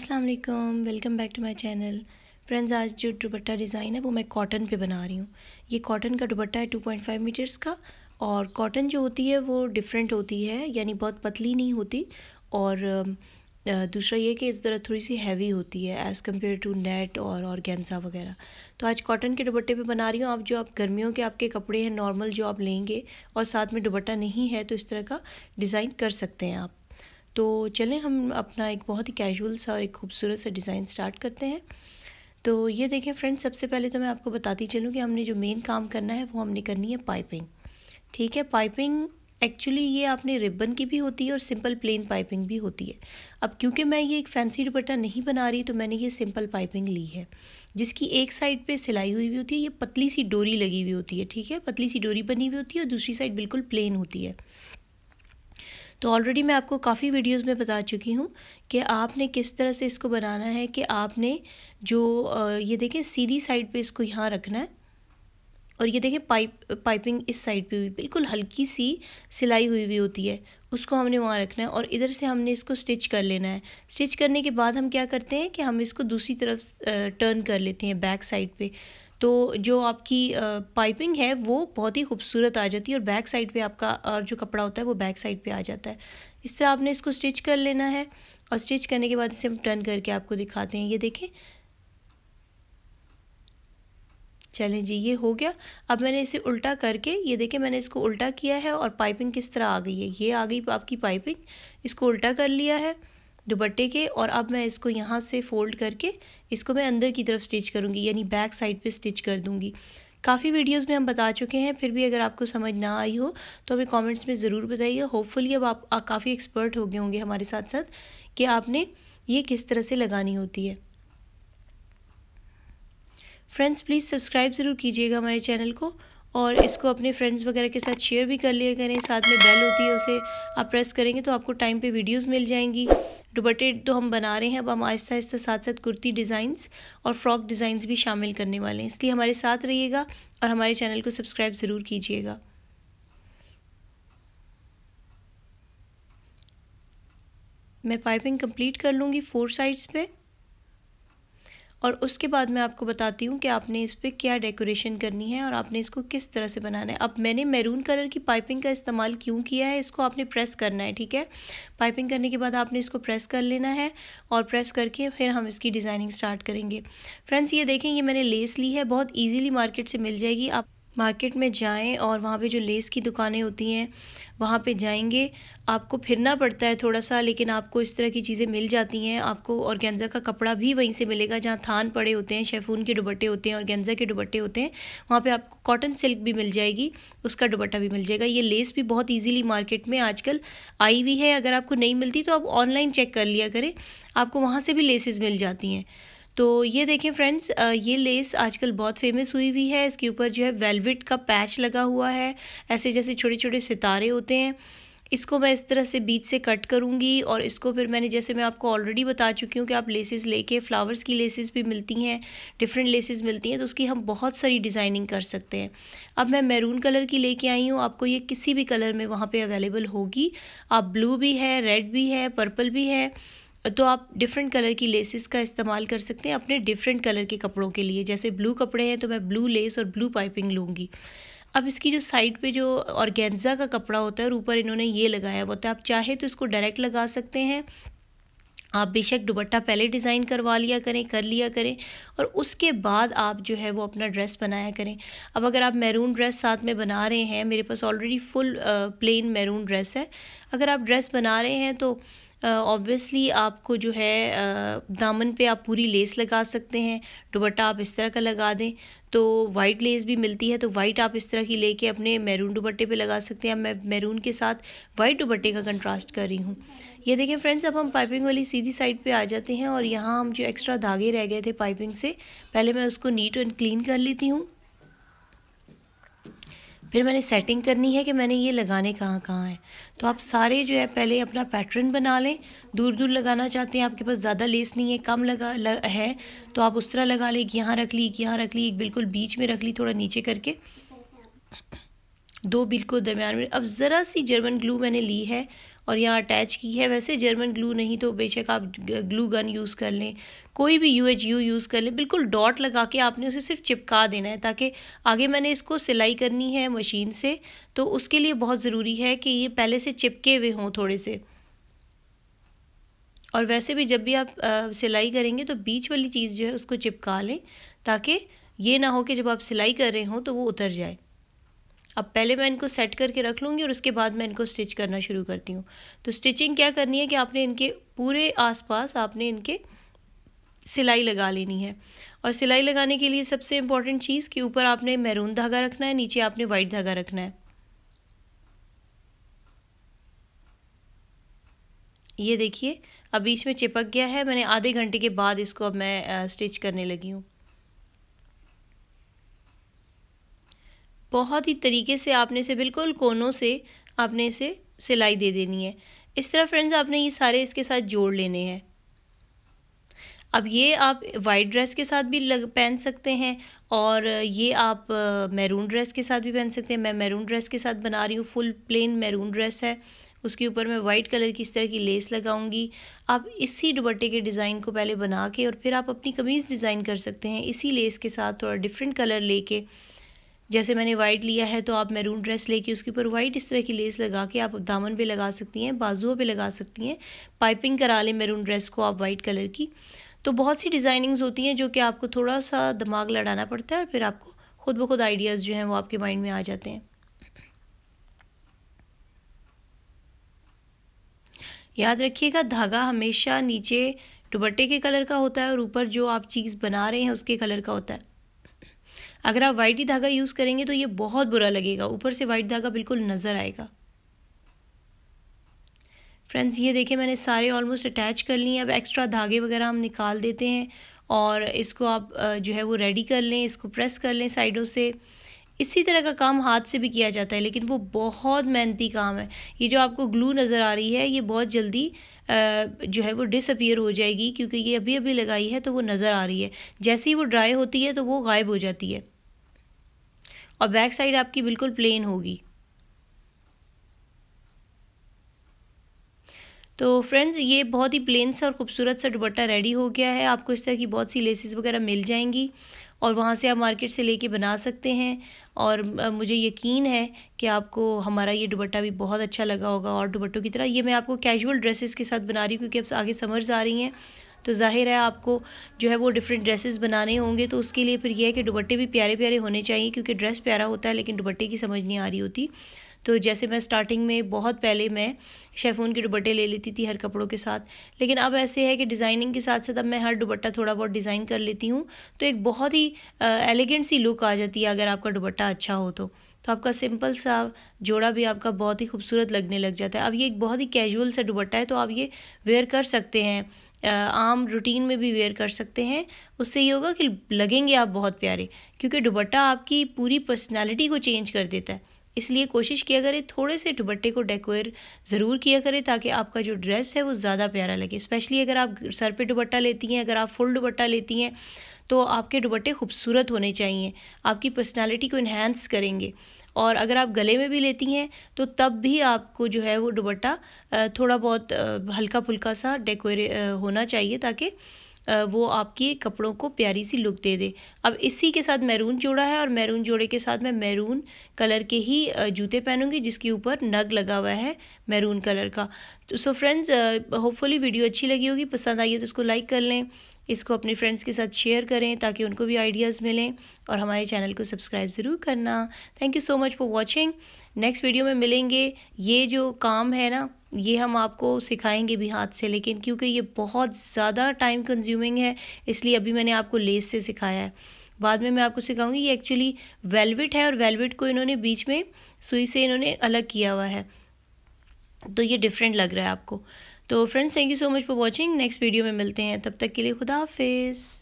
अस्सलाम वालेकुम welcome back to my channel friends आज जो दुपट्टा डिज़ाइन है वो मैं कॉटन पे बना रही हूँ ये कॉटन का दुपट्टा है 2.5 मीटर्स का और कॉटन जो होती है वो डिफरेंट होती है यानी बहुत पतली नहीं होती और दूसरा ये कि इस तरह थोड़ी सी हैवी होती है एज़ कम्पेयर टू नेट और गेंसा वगैरह तो आज कॉटन के दुपट्टे पे बना रही हूँ आप जो आप गर्मियों के आपके कपड़े हैं नॉर्मल जो आप लेंगे और साथ में दुपट्टा नहीं है तो इस तरह का डिज़ाइन कर सकते हैं आप तो चलें हम अपना एक बहुत ही कैजुअल सा और एक खूबसूरत सा डिज़ाइन स्टार्ट करते हैं तो ये देखें फ्रेंड्स सबसे पहले तो मैं आपको बताती चलूँ कि हमने जो मेन काम करना है वो हमने करनी है पाइपिंग ठीक है पाइपिंग एक्चुअली ये आपने रिबन की भी होती है और सिंपल प्लेन पाइपिंग भी होती है अब क्योंकि मैं ये एक फैंसी दुपट्टा नहीं बना रही तो मैंने ये सिंपल पाइपिंग ली है जिसकी एक साइड पे सिलाई हुई हुई होती है ये पतली सी डोरी लगी हुई होती है ठीक है पतली सी डोरी बनी हुई होती है और दूसरी साइड बिल्कुल प्लेन होती है तो ऑलरेडी मैं आपको काफ़ी वीडियोस में बता चुकी हूँ कि आपने किस तरह से इसको बनाना है कि आपने जो ये देखें सीधी साइड पे इसको यहाँ रखना है और ये देखें पाइप पाइपिंग इस साइड पे भी बिल्कुल हल्की सी सिलाई हुई हुई होती है उसको हमने वहाँ रखना है और इधर से हमने इसको स्टिच कर लेना है स्टिच करने के बाद हम क्या करते हैं कि हम इसको दूसरी तरफ टर्न कर लेते हैं बैक साइड पर तो जो आपकी पाइपिंग है वो बहुत ही खूबसूरत आ जाती है और बैक साइड पे आपका और जो कपड़ा होता है वो बैक साइड पे आ जाता है इस तरह आपने इसको स्टिच कर लेना है और स्टिच करने के बाद इसे हम टर्न करके आपको दिखाते हैं ये देखें चलें जी ये हो गया अब मैंने इसे उल्टा करके ये देखें मैंने इसको उल्टा किया है और पाइपिंग किस तरह आ गई है ये आ गई आपकी पाइपिंग इसको उल्टा कर लिया है दुपट्टे के और अब मैं इसको यहाँ से फ़ोल्ड करके इसको मैं अंदर की तरफ स्टिच करूँगी यानी बैक साइड पे स्टिच कर दूँगी काफ़ी वीडियोस में हम बता चुके हैं फिर भी अगर आपको समझ ना आई हो तो हमें कमेंट्स में ज़रूर बताइए होपफुली अब आप, काफ़ी एक्सपर्ट हो गए होंगे हमारे साथ साथ कि आपने ये किस तरह से लगानी होती है फ्रेंड्स प्लीज़ सब्सक्राइब ज़रूर कीजिएगा हमारे चैनल को और इसको अपने फ्रेंड्स वगैरह के साथ शेयर भी कर लिया करें साथ में बेल होती है उसे आप प्रेस करेंगे तो आपको टाइम पर वीडियोज़ मिल जाएंगी दुपट्टे तो हम बना रहे हैं अब हम आहिस्ता आहिस्ता साथ साथ कुर्ती डिज़ाइंस और फ्रॉक डिज़ाइंस भी शामिल करने वाले हैं इसलिए हमारे साथ रहिएगा और हमारे चैनल को सब्सक्राइब ज़रूर कीजिएगा मैं पाइपिंग कंप्लीट कर लूँगी फोर साइड्स पे और उसके बाद मैं आपको बताती हूँ कि आपने इस पर क्या डेकोरेशन करनी है और आपने इसको किस तरह से बनाना है अब मैंने मैरून कलर की पाइपिंग का इस्तेमाल क्यों किया है इसको आपने प्रेस करना है ठीक है पाइपिंग करने के बाद आपने इसको प्रेस कर लेना है और प्रेस करके फिर हम इसकी डिज़ाइनिंग स्टार्ट करेंगे फ्रेंड्स ये देखें ये मैंने लेस ली है बहुत ईजिली मार्केट से मिल जाएगी आप मार्केट में जाएं और वहाँ पे जो लेस की दुकानें होती हैं वहाँ पे जाएंगे आपको फिरना पड़ता है थोड़ा सा लेकिन आपको इस तरह की चीज़ें मिल जाती हैं आपको ऑर्गेन्जा का कपड़ा भी वहीं से मिलेगा जहाँ थान पड़े होते हैं शेफून के दुबट्टे होते हैं और गेंजा के दुबट्टे होते हैं वहाँ पे आपको कॉटन सिल्क भी मिल जाएगी उसका दुबट्टा भी मिल जाएगा ये लेस भी बहुत ईजिली मार्केट में आजकल आई हुई है अगर आपको नहीं मिलती तो आप ऑनलाइन चेक कर लिया करें आपको वहाँ से भी लेसेस मिल जाती हैं तो ये देखें फ्रेंड्स ये लेस आजकल बहुत फेमस हुई हुई है इसके ऊपर जो है वेलवेट का पैच लगा हुआ है ऐसे जैसे छोटे छोटे सितारे होते हैं इसको मैं इस तरह से बीच से कट करूंगी और इसको फिर मैंने जैसे मैं आपको ऑलरेडी बता चुकी हूँ कि आप लेसेस लेके फ्लावर्स की लेसेस भी मिलती हैं डिफरेंट लेसेस मिलती हैं तो उसकी हम बहुत सारी डिज़ाइनिंग कर सकते हैं अब मैं मैरून कलर की लेके आई हूँ आपको ये किसी भी कलर में वहाँ पर अवेलेबल होगी आप ब्लू भी है रेड भी है पर्पल भी है तो आप डिफरेंट कलर की लेसेस का इस्तेमाल कर सकते हैं अपने डिफरेंट कलर के कपड़ों के लिए जैसे ब्लू कपड़े हैं तो मैं ब्लू लेस और ब्लू पाइपिंग लूँगी अब इसकी जो साइड पे जो ऑर्गेंजा का कपड़ा होता है और ऊपर इन्होंने ये लगाया होता है आप चाहे तो इसको डायरेक्ट लगा सकते हैं आप बेशक दुबट्टा पहले डिज़ाइन करवा लिया करें कर लिया करें और उसके बाद आप जो है वो अपना ड्रेस बनाया करें अब अगर आप मैरून ड्रेस साथ में बना रहे हैं मेरे पास already full plain maroon dress है अगर आप ड्रेस बना रहे हैं तो ऑब्वियसली uh, आपको जो है uh, दामन पे आप पूरी लेस लगा सकते हैं दुबट्टा आप इस तरह का लगा दें तो वाइट लेस भी मिलती है तो वाइट आप इस तरह की लेके अपने मैरून दुबट्टे पे लगा सकते हैं मैं मैरून के साथ वाइट दुबट्टे का कंट्रास्ट कर रही हूँ ये देखें फ्रेंड्स अब हम पाइपिंग वाली सीधी साइड पे आ जाते हैं और यहाँ हम जो एक्स्ट्रा धागे रह गए थे पाइपिंग से पहले मैं उसको नीट एंड क्लीन कर लेती हूँ फिर मैंने सेटिंग करनी है कि मैंने ये लगाने कहाँ कहाँ हैं तो आप सारे जो है पहले अपना पैटर्न बना लें दूर दूर लगाना चाहते हैं आपके पास ज़्यादा लेस नहीं है कम लगा लग, है तो आप उस तरह लगा लें कि यहाँ रख ली कि यहाँ रख ली एक बिल्कुल बीच में रख ली थोड़ा नीचे करके दो बिल्कुल दरमियान में अब ज़रा सी जर्मन ग्लू मैंने ली है और यहाँ अटैच की है वैसे जर्मन ग्लू नहीं तो बेशक आप ग्लू गन यूज़ कर लें कोई भी यू एच यू यूज़ कर लें बिल्कुल डॉट लगा के आपने उसे सिर्फ चिपका देना है ताकि आगे मैंने इसको सिलाई करनी है मशीन से तो उसके लिए बहुत ज़रूरी है कि ये पहले से चिपके हुए हों थोड़े से और वैसे भी जब भी आप आ, सिलाई करेंगे तो बीच वाली चीज़ जो है उसको चिपका लें ताकि ये ना हो कि जब आप सिलाई कर रहे हों तो वो उतर जाए अब पहले मैं इनको सेट करके रख लूँगी और उसके बाद मैं इनको स्टिच करना शुरू करती हूँ तो स्टिचिंग क्या करनी है कि आपने इनके पूरे आसपास आपने इनके सिलाई लगा लेनी है और सिलाई लगाने के लिए सबसे इम्पॉर्टेंट चीज़ कि ऊपर आपने मैरून धागा रखना है नीचे आपने वाइट धागा रखना है ये देखिए अब बीच में चिपक गया है मैंने आधे घंटे के बाद इसको अब मैं स्टिच करने लगी हूँ बहुत ही तरीके से आपने इसे बिल्कुल कोनों से आपने इसे सिलाई दे देनी है इस तरह फ्रेंड्स आपने ये सारे इसके साथ जोड़ लेने हैं अब ये आप वाइट ड्रेस के साथ भी लग पहन सकते हैं और ये आप मैरून ड्रेस के साथ भी पहन सकते हैं मैं मैरून ड्रेस के साथ बना रही हूँ फुल प्लेन मैरून ड्रेस है उसके ऊपर मैं वाइट कलर की इस तरह की लेस लगाऊंगी आप इसी दुपट्टे के डिज़ाइन को पहले बना के और फिर आप अपनी कमीज़ डिज़ाइन कर सकते हैं इसी लेस के साथ थोड़ा डिफरेंट कलर लेके जैसे मैंने वाइट लिया है तो आप मैरून ड्रेस लेके उसके ऊपर वाइट इस तरह की लेस लगा के आप दामन पे लगा सकती हैं बाजुओं पे लगा सकती हैं पाइपिंग करा लें मैरून ड्रेस को आप वाइट कलर की तो बहुत सी डिज़ाइनिंग्स होती हैं जो कि आपको थोड़ा सा दिमाग लड़ाना पड़ता है और फिर आपको खुद ब खुद आइडियाज़ जो हैं वो आपके माइंड में आ जाते हैं याद रखिएगा धागा हमेशा नीचे दुपट्टे के कलर का होता है और ऊपर जो आप चीज़ बना रहे हैं उसके कलर का होता है अगर आप वाइट ही धागा यूज़ करेंगे तो ये बहुत बुरा लगेगा ऊपर से वाइट धागा बिल्कुल नज़र आएगा फ्रेंड्स ये देखें मैंने सारे ऑलमोस्ट अटैच कर लिए अब एक्स्ट्रा धागे वगैरह हम निकाल देते हैं और इसको आप जो है वो रेडी कर लें इसको प्रेस कर लें साइडों से इसी तरह का काम हाथ से भी किया जाता है लेकिन वो बहुत मेहनती काम है ये जो आपको ग्लू नज़र आ रही है ये बहुत जल्दी जो है वो डिसअपियर हो जाएगी क्योंकि ये अभी अभी लगाई है तो वो नज़र आ रही है जैसे ही वो ड्राई होती है तो वो गायब हो जाती है और बैक साइड आपकी बिल्कुल प्लेन होगी तो फ्रेंड्स ये बहुत ही प्लेन सा और खूबसूरत सा दुपट्टा रेडी हो गया है आपको इस तरह की बहुत सी लेसेस वगैरह मिल जाएंगी और वहाँ से आप मार्केट से लेके बना सकते हैं और मुझे यकीन है कि आपको हमारा ये दुबट्टा भी बहुत अच्छा लगा होगा और दुबट्टों की तरह ये मैं आपको कैजुअल ड्रेसेस के साथ बना रही हूँ क्योंकि अब आगे समर्स आ रही हैं तो जाहिर है आपको जो है वो डिफरेंट ड्रेसेस बनाने होंगे तो उसके लिए फिर यह है कि दुबट्टे भी प्यारे प्यारे होने चाहिए क्योंकि ड्रेस प्यारा होता है लेकिन दुबट्टे की समझ नहीं आ रही होती तो जैसे मैं स्टार्टिंग में बहुत पहले मैं शेफ़ोन के दुबट्टे ले लेती थी हर कपड़ों के साथ लेकिन अब ऐसे है कि डिज़ाइनिंग के साथ साथ अब मैं हर दुबट्टा थोड़ा बहुत डिज़ाइन कर लेती हूँ तो एक बहुत ही एलिगेंट सी लुक आ जाती है अगर आपका दुबट्टा अच्छा हो तो तो आपका सिंपल सा जोड़ा भी आपका बहुत ही खूबसूरत लगने लग जाता है अब ये एक बहुत ही कैजुअल सा दुबट्टा है तो आप ये वेयर कर सकते हैं आम रूटीन में भी वेयर कर सकते हैं उससे ये होगा कि लगेंगे आप बहुत प्यारे क्योंकि दुबट्टा आपकी पूरी पर्सनालिटी को चेंज कर देता है इसलिए कोशिश किया करें थोड़े से दुपट्टे को डेकोर ज़रूर किया करें ताकि आपका जो ड्रेस है वो ज़्यादा प्यारा लगे स्पेशली अगर आप सर पे दुपट्टा लेती हैं अगर आप फुल दुपट्टा लेती हैं तो आपके दुपट्टे खूबसूरत होने चाहिए आपकी पर्सनालिटी को इन्हेंस करेंगे और अगर आप गले में भी लेती हैं तो तब भी आपको जो है वो दुपट्टा थोड़ा बहुत हल्का फुल्का सा डेकोर होना चाहिए ताकि वो आपकी कपड़ों को प्यारी सी लुक दे दे अब इसी के साथ मैरून जोड़ा है और मैरून जोड़े के साथ मैं मैरून कलर के ही जूते पहनूंगी जिसके ऊपर नग लगा हुआ है मैरून कलर का तो सो फ्रेंड्स होपफुली वीडियो अच्छी लगी होगी पसंद आई है तो उसको लाइक कर लें इसको अपने फ्रेंड्स के साथ शेयर करें ताकि उनको भी आइडियाज़ मिलें और हमारे चैनल को सब्सक्राइब ज़रूर करना thank you so much for watching next video में मिलेंगे ये जो काम है ना ये हम आपको सिखाएंगे भी हाथ से लेकिन क्योंकि ये बहुत ज़्यादा टाइम कंज्यूमिंग है इसलिए अभी मैंने आपको लेस से सिखाया है बाद में मैं आपको सिखाऊंगी ये एक्चुअली वेलवेट है और वेलवेट को इन्होंने बीच में सुई से इन्होंने अलग किया हुआ है तो ये डिफरेंट लग रहा है आपको तो friends thank you so much for watching next video में मिलते हैं तब तक के लिए खुदा हाफिज़